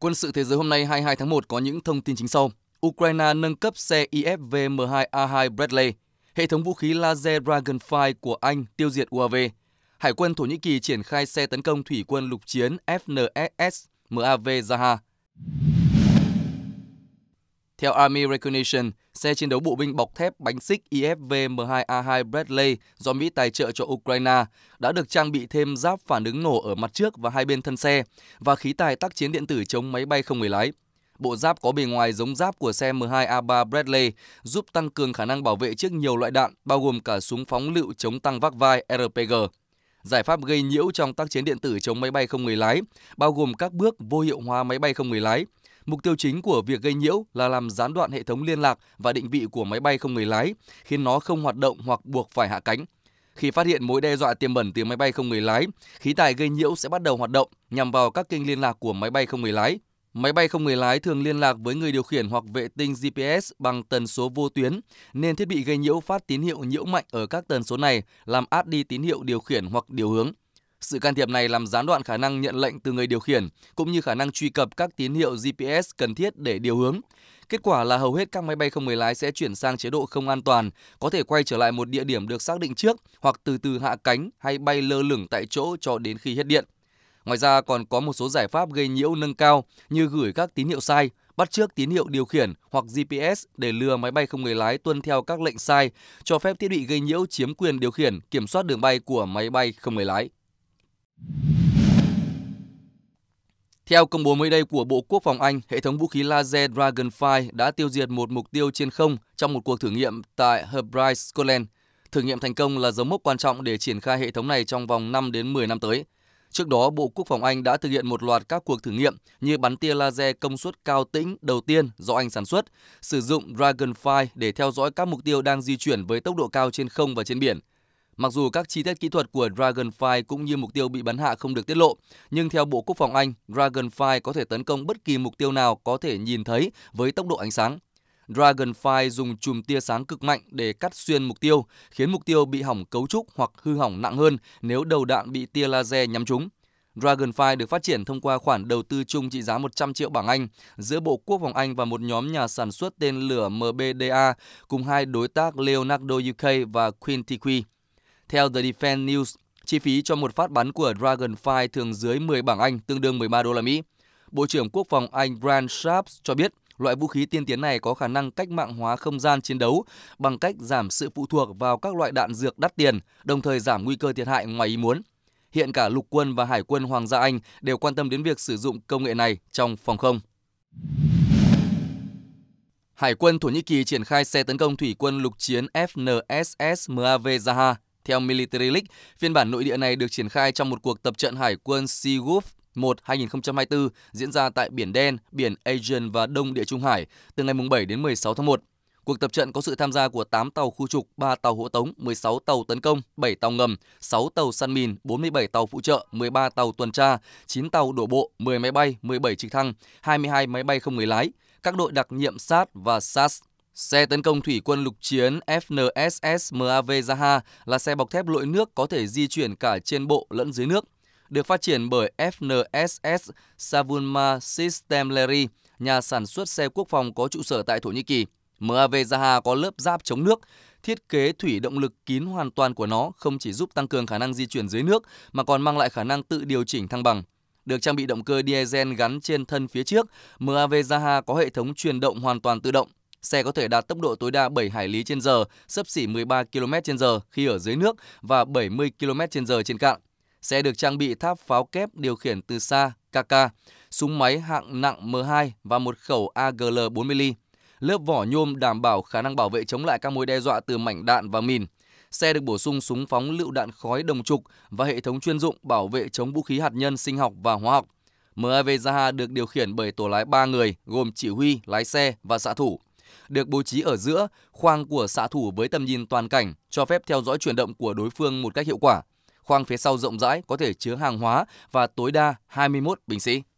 Quân sự thế giới hôm nay 22 tháng 1 có những thông tin chính sau. Ukraine nâng cấp xe IFV-M2A2 Bradley, hệ thống vũ khí laser Dragonfire của Anh tiêu diệt UAV. Hải quân Thổ Nhĩ Kỳ triển khai xe tấn công thủy quân lục chiến FNSS MAV Zaha. Theo Army Recognition, xe chiến đấu bộ binh bọc thép bánh xích IFV-M2A2 Bradley do Mỹ tài trợ cho Ukraine đã được trang bị thêm giáp phản ứng nổ ở mặt trước và hai bên thân xe và khí tài tác chiến điện tử chống máy bay không người lái. Bộ giáp có bề ngoài giống giáp của xe M2A3 Bradley, giúp tăng cường khả năng bảo vệ trước nhiều loại đạn, bao gồm cả súng phóng lựu chống tăng vác vai RPG. Giải pháp gây nhiễu trong tác chiến điện tử chống máy bay không người lái, bao gồm các bước vô hiệu hóa máy bay không người lái – Mục tiêu chính của việc gây nhiễu là làm gián đoạn hệ thống liên lạc và định vị của máy bay không người lái, khiến nó không hoạt động hoặc buộc phải hạ cánh. Khi phát hiện mối đe dọa tiềm ẩn từ máy bay không người lái, khí tài gây nhiễu sẽ bắt đầu hoạt động nhằm vào các kênh liên lạc của máy bay không người lái. Máy bay không người lái thường liên lạc với người điều khiển hoặc vệ tinh GPS bằng tần số vô tuyến, nên thiết bị gây nhiễu phát tín hiệu nhiễu mạnh ở các tần số này, làm át đi tín hiệu điều khiển hoặc điều hướng. Sự can thiệp này làm gián đoạn khả năng nhận lệnh từ người điều khiển cũng như khả năng truy cập các tín hiệu GPS cần thiết để điều hướng. Kết quả là hầu hết các máy bay không người lái sẽ chuyển sang chế độ không an toàn, có thể quay trở lại một địa điểm được xác định trước hoặc từ từ hạ cánh hay bay lơ lửng tại chỗ cho đến khi hết điện. Ngoài ra còn có một số giải pháp gây nhiễu nâng cao như gửi các tín hiệu sai, bắt trước tín hiệu điều khiển hoặc GPS để lừa máy bay không người lái tuân theo các lệnh sai, cho phép thiết bị gây nhiễu chiếm quyền điều khiển, kiểm soát đường bay của máy bay không người lái. Theo công bố mới đây của Bộ Quốc phòng Anh, hệ thống vũ khí laser Dragonfire đã tiêu diệt một mục tiêu trên không trong một cuộc thử nghiệm tại Herbridge, Scotland. Thử nghiệm thành công là dấu mốc quan trọng để triển khai hệ thống này trong vòng 5 đến 10 năm tới. Trước đó, Bộ Quốc phòng Anh đã thực hiện một loạt các cuộc thử nghiệm như bắn tia laser công suất cao tĩnh đầu tiên do Anh sản xuất, sử dụng Dragonfire để theo dõi các mục tiêu đang di chuyển với tốc độ cao trên không và trên biển – Mặc dù các chi tiết kỹ thuật của Dragonfly cũng như mục tiêu bị bắn hạ không được tiết lộ, nhưng theo Bộ Quốc phòng Anh, Dragonfly có thể tấn công bất kỳ mục tiêu nào có thể nhìn thấy với tốc độ ánh sáng. Dragonfly dùng chùm tia sáng cực mạnh để cắt xuyên mục tiêu, khiến mục tiêu bị hỏng cấu trúc hoặc hư hỏng nặng hơn nếu đầu đạn bị tia laser nhắm trúng. Dragonfly được phát triển thông qua khoản đầu tư chung trị giá 100 triệu bảng Anh giữa Bộ Quốc phòng Anh và một nhóm nhà sản xuất tên lửa MBDA cùng hai đối tác Leonardo UK và Quintiqui. Theo The Defense News, chi phí cho một phát bắn của Dragonfly thường dưới 10 bảng Anh, tương đương 13 đô la Mỹ. Bộ trưởng Quốc phòng Anh Brian Sharps cho biết loại vũ khí tiên tiến này có khả năng cách mạng hóa không gian chiến đấu bằng cách giảm sự phụ thuộc vào các loại đạn dược đắt tiền, đồng thời giảm nguy cơ thiệt hại ngoài ý muốn. Hiện cả lục quân và hải quân Hoàng gia Anh đều quan tâm đến việc sử dụng công nghệ này trong phòng không. Hải quân Thổ Nhĩ Kỳ triển khai xe tấn công thủy quân lục chiến FNSS MAV Zaha theo Military League, phiên bản nội địa này được triển khai trong một cuộc tập trận hải quân Sea Wolf 1 2024 diễn ra tại Biển Đen, Biển Aegean và Đông Địa Trung Hải từ ngày 7 đến 16 tháng 1. Cuộc tập trận có sự tham gia của 8 tàu khu trục, 3 tàu hộ tống, 16 tàu tấn công, 7 tàu ngầm, 6 tàu săn mìn, 47 tàu phụ trợ, 13 tàu tuần tra, 9 tàu đổ bộ, 10 máy bay, 17 trực thăng, 22 máy bay không người lái, các đội đặc nhiệm SAT và SAS Xe tấn công thủy quân lục chiến FNSS MAV Zaha là xe bọc thép lội nước có thể di chuyển cả trên bộ lẫn dưới nước. Được phát triển bởi FNSS Savunma Systemleri, nhà sản xuất xe quốc phòng có trụ sở tại Thổ Nhĩ Kỳ. MAV Zaha có lớp giáp chống nước, thiết kế thủy động lực kín hoàn toàn của nó không chỉ giúp tăng cường khả năng di chuyển dưới nước mà còn mang lại khả năng tự điều chỉnh thăng bằng. Được trang bị động cơ diesel gắn trên thân phía trước, MAV Zaha có hệ thống truyền động hoàn toàn tự động, Xe có thể đạt tốc độ tối đa 7 hải lý trên giờ, sấp xỉ 13 km trên giờ khi ở dưới nước và 70 km trên giờ trên cạn. Xe được trang bị tháp pháo kép điều khiển từ xa KK, súng máy hạng nặng M2 và một khẩu AGL 40mm. Lớp vỏ nhôm đảm bảo khả năng bảo vệ chống lại các mối đe dọa từ mảnh đạn và mìn. Xe được bổ sung súng phóng lựu đạn khói đồng trục và hệ thống chuyên dụng bảo vệ chống vũ khí hạt nhân sinh học và hóa học. MAV Zaha được điều khiển bởi tổ lái 3 người gồm chỉ huy, lái xe và xạ thủ được bố trí ở giữa khoang của xạ thủ với tầm nhìn toàn cảnh, cho phép theo dõi chuyển động của đối phương một cách hiệu quả. Khoang phía sau rộng rãi có thể chứa hàng hóa và tối đa 21 binh sĩ.